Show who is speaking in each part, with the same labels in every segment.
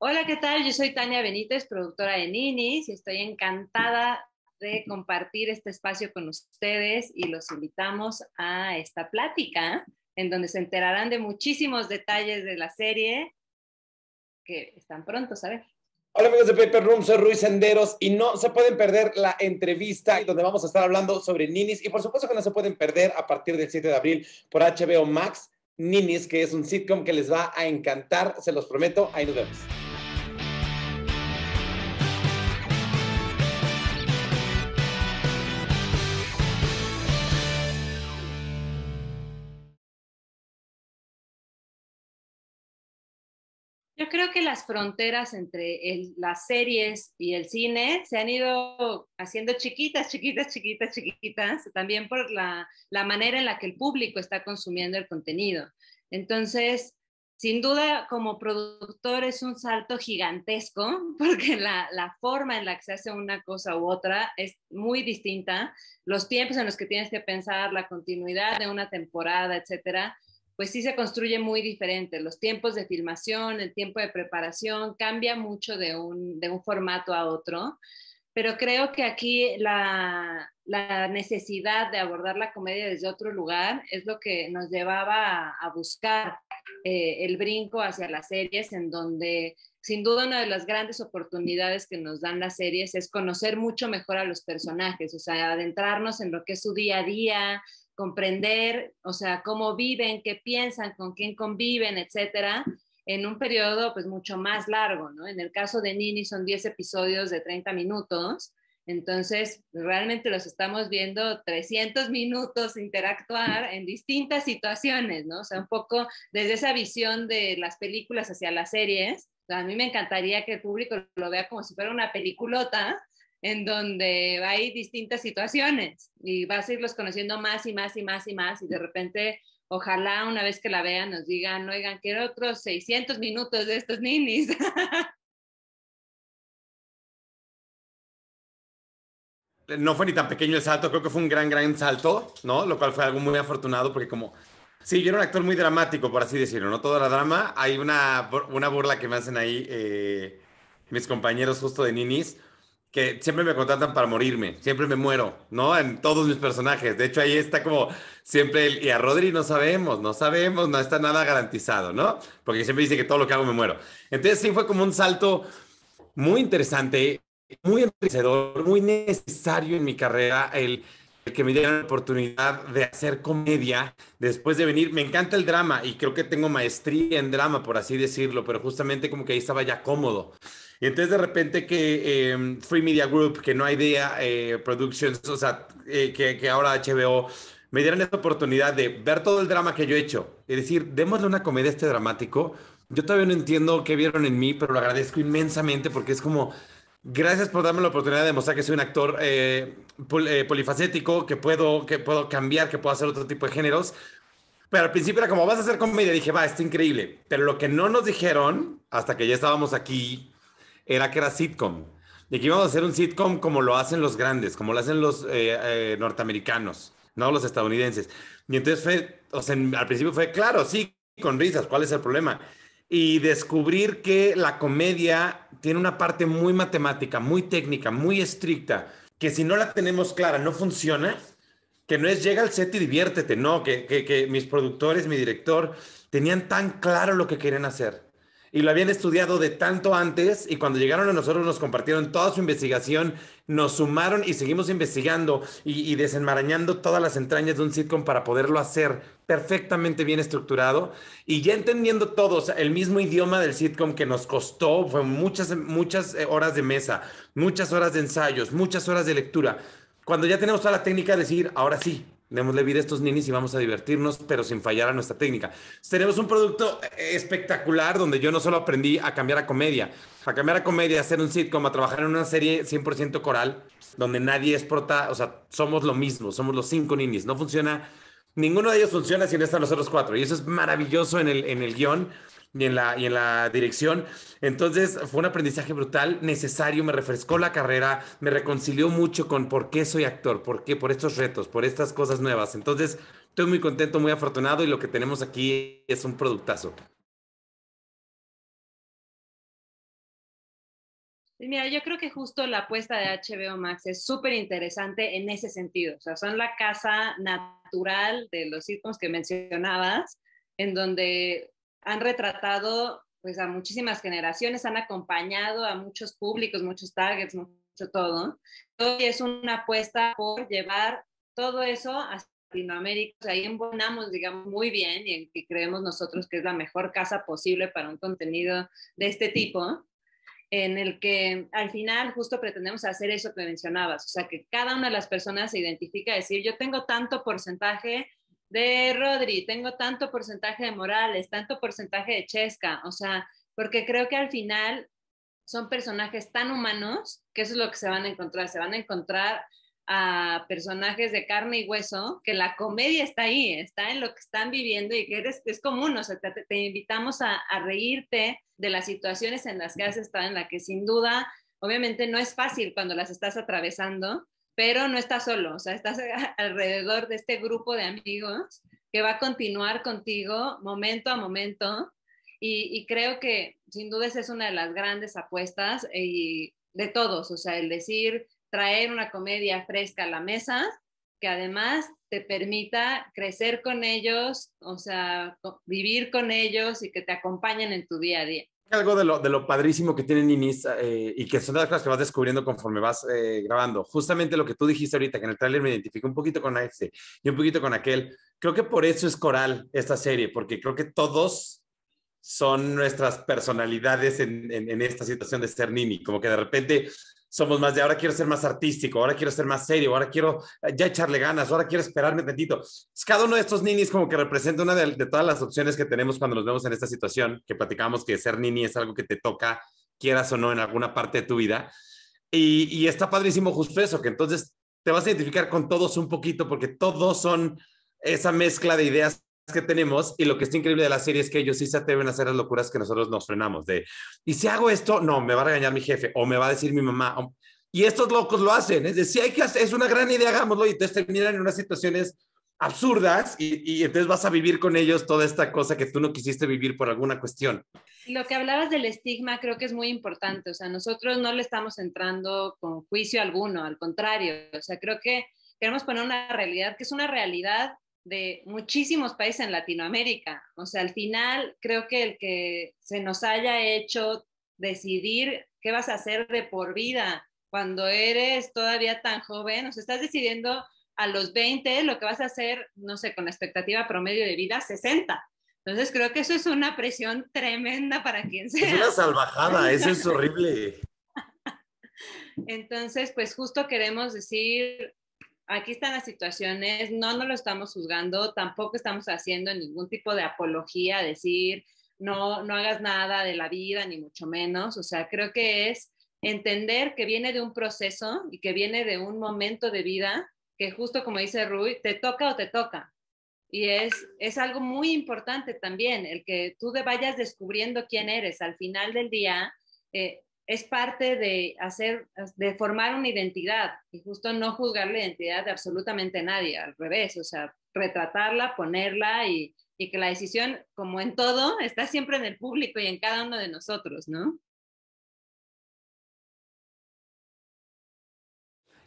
Speaker 1: Hola, ¿qué tal? Yo soy Tania Benítez, productora de Ninis, y estoy encantada de compartir este espacio con ustedes y los invitamos a esta plática en donde se enterarán de muchísimos detalles de la serie que están pronto a ver.
Speaker 2: Hola amigos de Paper Room, soy Ruiz Senderos y no se pueden perder la entrevista donde vamos a estar hablando sobre Ninis y por supuesto que no se pueden perder a partir del 7 de abril por HBO Max Ninis, que es un sitcom que les va a encantar, se los prometo, ahí nos vemos.
Speaker 1: creo que las fronteras entre las series y el cine se han ido haciendo chiquitas, chiquitas, chiquitas, chiquitas, también por la, la manera en la que el público está consumiendo el contenido. Entonces, sin duda, como productor es un salto gigantesco porque la, la, forma en la que se hace una cosa u otra es muy distinta, los tiempos en los que tienes que pensar, la continuidad de una temporada, etcétera pues sí se construye muy diferente. Los tiempos de filmación, el tiempo de preparación, cambia mucho de un, formato a otro, pero creo que aquí la, necesidad de abordar la comedia desde otro lugar es lo que nos llevaba a, buscar eh, el brinco hacia las series en donde... Sin duda, una de las grandes oportunidades que nos dan las series es conocer mucho mejor a los personajes, o sea, adentrarnos en lo que es su día a día, comprender, o sea, cómo viven, qué piensan, con quién conviven, etcétera, en un periodo pues mucho más largo, ¿no? En el caso de Nini son 10 episodios de 30 minutos, entonces realmente los estamos viendo 300 minutos interactuar en distintas situaciones, ¿no? O sea, un poco desde esa visión de las películas hacia las series, a mí me encantaría que el público lo vea como si fuera una peliculota, en donde hay distintas situaciones y vas a irlos conociendo más y más y más y más y de repente ojalá una vez que la vean nos digan, oigan, quiero otros 600 minutos de estos ninis.
Speaker 2: No fue ni tan pequeño el salto, creo que fue un gran, gran salto, ¿no? Lo cual fue algo muy afortunado porque como... Sí, yo era un actor muy dramático, por así decirlo, ¿no? Todo era drama. Hay una, burla que me hacen ahí eh, mis compañeros justo de ninis que siempre me contratan para morirme, siempre me muero, ¿no? En todos mis personajes. De hecho, ahí está como siempre, el, y a Rodri no sabemos, no sabemos, no está nada garantizado, ¿no? Porque siempre dice que todo lo que hago me muero. Entonces sí fue como un salto muy interesante, muy enriquecedor, muy necesario en mi carrera el que me dieron la oportunidad de hacer comedia después de venir. Me encanta el drama y creo que tengo maestría en drama, por así decirlo, pero justamente como que ahí estaba ya cómodo. Y entonces de repente que em, Free Media Group, que no hay idea, eh, Productions, o sea, eh, que, ahora HBO, me dieron la oportunidad de ver todo el drama que yo he hecho y decir, démosle una comedia a este dramático. Yo todavía no entiendo qué vieron en mí, pero lo agradezco inmensamente porque es como Gracias por darme la oportunidad de mostrar que soy un actor eh, eh, polifacético, que puedo, que puedo cambiar, que puedo hacer otro tipo de géneros. Pero al principio era como, vas a hacer comedia. Dije, va, está increíble. Pero lo que no nos dijeron, hasta que ya estábamos aquí, era que era sitcom. Y que íbamos a hacer un sitcom como lo hacen los grandes, como lo hacen los eh, norteamericanos, no los estadounidenses. Y entonces fue, o sea, al principio fue, claro, sí, con risas, ¿cuál es el problema? y descubrir que la comedia tiene una parte muy matemática, muy técnica, muy estricta, que si no la tenemos clara no funciona, que no es llega al set y diviértete, no, que, que mis productores, mi director, tenían tan claro lo que querían hacer y lo habían estudiado de tanto antes y cuando llegaron a nosotros nos compartieron toda su investigación, nos sumaron y seguimos investigando y, desenmarañando todas las entrañas de un sitcom para poderlo hacer perfectamente bien estructurado y ya entendiendo todos el mismo idioma del sitcom que nos costó, fue muchas, muchas eh, horas de mesa, muchas horas de ensayos, muchas horas de lectura. Cuando ya tenemos toda la técnica, de decir, ahora sí, Démosle vida a estos ninis y vamos a divertirnos, pero sin fallar a nuestra técnica. Tenemos un producto eh, espectacular donde yo no solo aprendí a cambiar a comedia, a cambiar a comedia, a hacer un sitcom, a trabajar en una serie 100% coral, donde nadie es prota, o sea, somos lo mismo, somos los cinco ninis. No funciona, ninguno de ellos funciona si no están los otros cuatro. Y eso es maravilloso en el, en el guión y en la, y en la dirección. Entonces fue un aprendizaje brutal, necesario, me refrescó la carrera, me reconcilió mucho con por qué soy actor, por qué, por estos retos, por estas cosas nuevas. Entonces estoy muy contento, muy afortunado y lo que tenemos aquí es un productazo.
Speaker 1: Mira, yo creo que justo la apuesta de HBO Max es súper interesante en ese sentido. O sea, son la casa natural de los sitcoms que mencionabas, en donde han retratado pues a muchísimas generaciones, han acompañado a muchos públicos, muchos targets, mucho todo. Hoy es una apuesta por llevar todo eso a Latinoamérica, o en ahí embonamos, digamos, muy bien y, en que creemos nosotros que es la mejor casa posible para un contenido de este tipo, en el que al final justo pretendemos hacer eso que mencionabas, o sea, que cada una de las personas se identifica, decir, yo tengo tanto porcentaje de Rodri, tengo tanto porcentaje de Morales, tanto porcentaje de Chesca, o sea, porque creo que al final son personajes tan humanos que eso es lo que se van a encontrar, se van a encontrar a personajes de carne y hueso, que la comedia está ahí, está en lo que están viviendo y que es común, o sea, te, invitamos a, reírte de las situaciones en las que has estado, en la que sin duda, obviamente no es fácil cuando las estás atravesando, pero no estás solo, o sea, estás alrededor de este grupo de amigos que va a continuar contigo momento a momento y, creo que sin duda es una de las grandes apuestas eh, de todos, o sea, el decir traer una comedia fresca a la mesa que además te permita crecer con ellos, o sea, vivir con ellos y que te acompañen en tu día a día
Speaker 2: algo de lo, de lo padrísimo que tiene Ninis eh, y que son las cosas que vas descubriendo conforme vas eh, grabando. Justamente lo que tú dijiste ahorita, que en el tráiler me identifico un poquito con este y un poquito con aquel. Creo que por eso es coral esta serie, porque creo que todos son nuestras personalidades en, en, en esta situación de ser Nini. Como que de repente somos más de ahora quiero ser más artístico, ahora quiero ser más serio, ahora quiero eh, ya echarle ganas, ahora quiero esperarme tantito. Pues, cada uno de estos ninis como que representa una de, todas las opciones que tenemos cuando nos vemos en esta situación, que platicamos que ser nini es algo que te toca, quieras o no, en alguna parte de tu vida. Y, y está padrísimo justo eso, que entonces te vas a identificar con todos un poquito porque todos son esa mezcla de ideas que tenemos y lo que está increíble de la serie es que ellos sí se atreven a hacer las locuras que nosotros nos frenamos de, y si hago esto, no, me va a regañar mi jefe o me va a decir mi mamá. y estos locos lo hacen, es decir, hay que es una gran idea, hagámoslo y entonces terminan en unas situaciones absurdas y, y, entonces vas a vivir con ellos toda esta cosa que tú no quisiste vivir por alguna cuestión.
Speaker 1: Lo que hablabas del estigma creo que es muy importante, o sea, nosotros no le estamos entrando con juicio alguno, al contrario, o sea, creo que queremos poner una realidad que es una realidad de muchísimos países en Latinoamérica. O sea, al final creo que el que se nos haya hecho decidir qué vas a hacer de por vida cuando eres todavía tan joven, o sea, estás decidiendo a los 20 lo que vas a hacer, no sé, con la expectativa promedio de vida 60. Entonces creo que eso es una presión tremenda para quien sea. Es una
Speaker 2: salvajada, eso es horrible.
Speaker 1: Entonces, pues justo queremos decir, aquí están las situaciones, no, nos lo estamos juzgando, tampoco estamos haciendo ningún tipo de apología, decir, no, no hagas nada de la vida, ni mucho menos. O sea, creo que es entender que viene de un proceso y que viene de un momento de vida que justo como dice Rui, te toca o te toca. Y es, es algo muy importante también, el que tú te vayas descubriendo quién eres. Al final del día, eh, es parte de hacer, de formar una identidad y justo no juzgar la identidad de absolutamente nadie, al revés, o sea, retratarla, ponerla y, que la decisión, como en todo, está siempre en el público y en cada uno de nosotros, ¿no?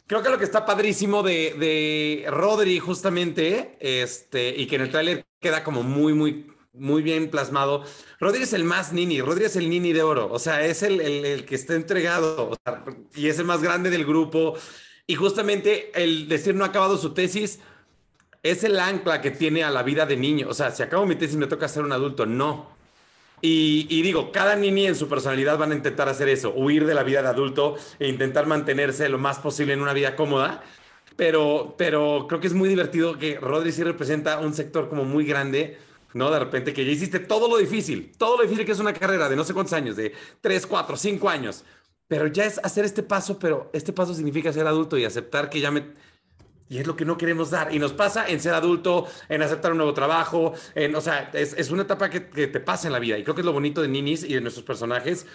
Speaker 1: Creo que lo que está padrísimo
Speaker 2: de, de Rodri justamente, este, y que en el trailer queda como muy, muy muy bien plasmado. Rodríguez es el más nini, Rodríguez es el nini de oro, o sea, es el, el, que está entregado y es el más grande del grupo. Y justamente el decir no ha acabado su tesis es el ancla que tiene a la vida de niño. O sea, si acabo mi tesis me toca ser un adulto, no. Y, digo, cada nini en su personalidad van a intentar hacer eso, huir de la vida de adulto e intentar mantenerse lo más posible en una vida cómoda. Pero, pero creo que es muy divertido que Rodríguez sí representa un sector como muy grande ¿no? De repente que ya hiciste todo lo difícil, todo lo difícil que es una carrera de no sé cuántos años, de tres, cuatro, cinco años, pero ya es hacer este paso, pero este paso significa ser adulto y aceptar que ya me... Y es lo que no queremos dar. Y nos pasa en ser adulto, en aceptar un nuevo trabajo, en, o sea, es, una etapa que, te pasa en la vida. Y creo que es lo bonito de Ninis y de nuestros personajes,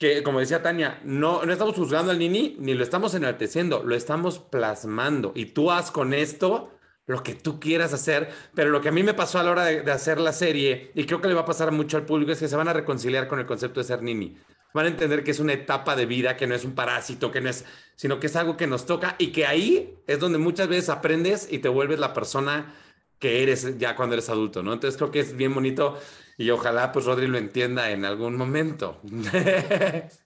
Speaker 2: que como decía Tania, no, no estamos juzgando al Nini, ni lo estamos enalteciendo, lo estamos plasmando. Y tú haz con esto lo que tú quieras hacer, pero lo que a mí me pasó a la hora de, hacer la serie, y creo que le va a pasar mucho al público, es que se van a reconciliar con el concepto de ser nini. Van a entender que es una etapa de vida, que no es un parásito, que no es, sino que es algo que nos toca y que ahí es donde muchas veces aprendes y te vuelves la persona que eres ya cuando eres adulto, ¿no? Entonces creo que es bien bonito y ojalá pues Rodri lo entienda en algún momento.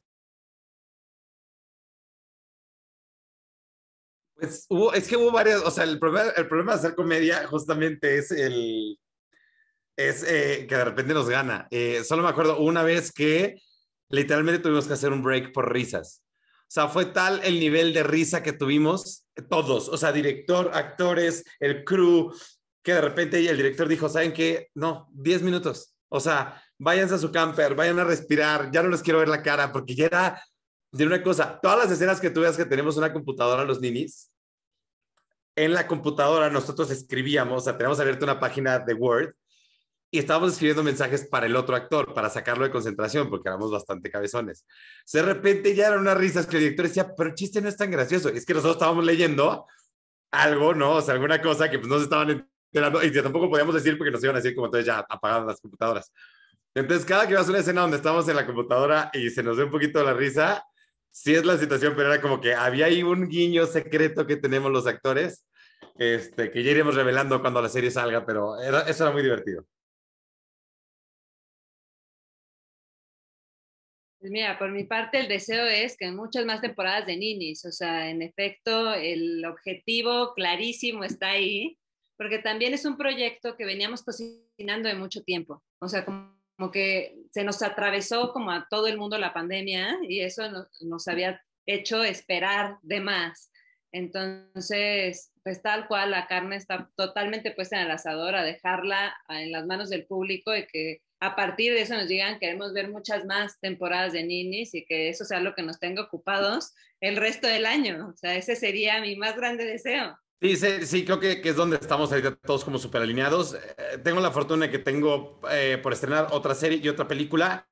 Speaker 1: Pues, es que hubo varias, o sea, el problema, el problema de hacer comedia justamente es el,
Speaker 2: es eh, que de repente nos gana. Eh, solo me acuerdo una vez que literalmente tuvimos que hacer un break por risas. O sea, fue tal el nivel de risa que tuvimos eh, todos, o sea, director, actores, el crew, que de repente el director dijo, ¿saben qué? No, 10 minutos. O sea, váyanse a su camper, vayan a respirar, ya no les quiero ver la cara, porque ya era, de una cosa, todas las escenas que tú veas que tenemos una computadora los ninis, en la computadora nosotros escribíamos, o sea, teníamos abierta una página de Word y estábamos escribiendo mensajes para el otro actor, para sacarlo de concentración, porque éramos bastante cabezones. de repente ya eran unas risas que el director decía, pero el chiste no es tan gracioso. es que nosotros estábamos leyendo algo, ¿no? O sea, alguna cosa que pues, no se estaban enterando y tampoco podíamos decir porque nos iban a decir como entonces ya apagaban las computadoras. Entonces, cada que vas a una escena donde estamos en la computadora y se nos ve un poquito la risa, sí es la situación, pero era como que había ahí un guiño secreto que tenemos los
Speaker 1: actores, este, que ya iremos revelando cuando la serie salga, pero eso era muy divertido. Pues mira, por mi parte el deseo es que en muchas más temporadas de Ninis, o sea, en efecto, el objetivo clarísimo está ahí, porque también es un proyecto que veníamos cocinando de mucho tiempo, o sea, como como que se nos atravesó como a todo el mundo la pandemia y eso nos, había hecho esperar de más. Entonces, pues tal cual, la carne está totalmente puesta en el asador, a dejarla en las manos del público y que a partir de eso nos digan que queremos ver muchas más temporadas de ninis y que eso sea lo que nos tenga ocupados el resto del año. O sea, ese sería mi más grande deseo.
Speaker 2: Sí, sí, creo que, es donde estamos ahorita todos como súper alineados. Eh, tengo la fortuna que tengo eh, por estrenar otra serie y otra película,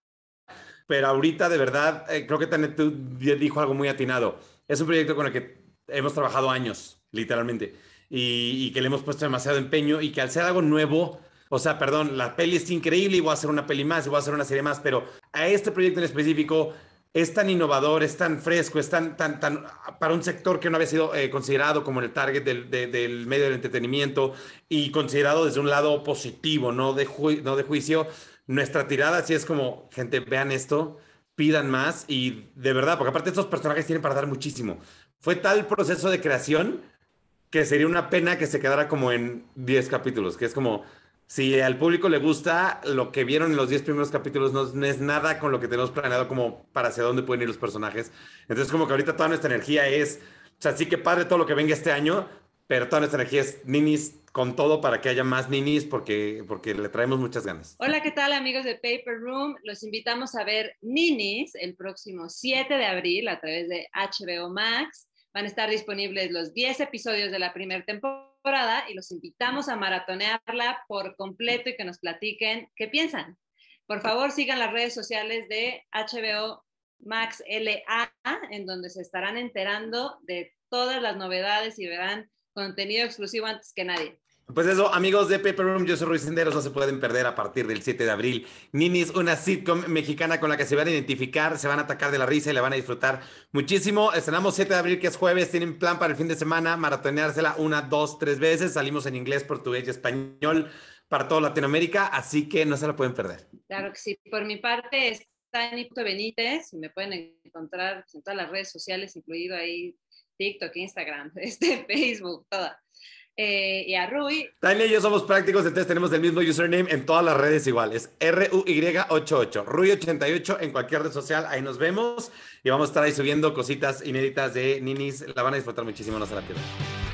Speaker 2: pero ahorita de verdad eh, creo que Tanet tú dijo algo muy atinado. Es un proyecto con el que hemos trabajado años, literalmente, y, que le hemos puesto demasiado empeño y que al ser algo nuevo, o sea, perdón, la peli es increíble y voy a hacer una peli más y voy a hacer una serie más, pero a este proyecto en específico es tan innovador, es tan fresco, es tan, tan, tan para un sector que no había sido eh, considerado como el target del, medio del entretenimiento y considerado desde un lado positivo, no de, de juicio. Nuestra tirada sí es como, gente, vean esto, pidan más y de verdad, porque aparte estos personajes tienen para dar muchísimo. Fue tal proceso de creación que sería una pena que se quedara como en 10 capítulos, que es como, si al público le gusta, lo que vieron en los 10 primeros capítulos no es nada con lo que tenemos planeado como para hacia dónde pueden ir los personajes. Entonces, como que ahorita toda nuestra energía es, o sea, sí que padre todo lo que venga este año, pero toda nuestra energía es ninis con todo para que haya más ninis porque, porque le traemos muchas ganas.
Speaker 1: Hola, ¿qué tal amigos de Paper Room? Los invitamos a ver ninis el próximo 7 de abril a través de HBO Max. Van a estar disponibles los 10 episodios de la primera temporada y los invitamos a maratonearla por completo y que nos platiquen qué piensan. Por favor, sigan las redes sociales de HBO Max LA, en donde se estarán enterando de todas las novedades y verán contenido exclusivo antes que nadie.
Speaker 2: Pues eso, amigos de Paper Room, yo soy Ruiz Senderos, no se pueden perder a partir del 7 de abril. Ninis, una sitcom mexicana con la que se van a identificar, se van a atacar de la risa y la van a disfrutar muchísimo. Estrenamos 7 de abril, que es jueves, tienen plan para el fin de semana, maratoneársela una, dos, tres veces. Salimos en inglés, portugués y español para toda Latinoamérica, así que no se la pueden perder.
Speaker 1: Claro que sí, por mi parte está Nito Benítez, me pueden encontrar en todas las redes sociales, incluido ahí TikTok, Instagram, este, Facebook, toda. Eh, y a Rui.
Speaker 2: Tania y yo somos prácticos, entonces tenemos el mismo username en todas las redes iguales. RUY88, Rui88 en cualquier red social, ahí nos vemos y vamos a estar ahí subiendo cositas inéditas de Ninis, la van a disfrutar muchísimo, Nos se la pierdan.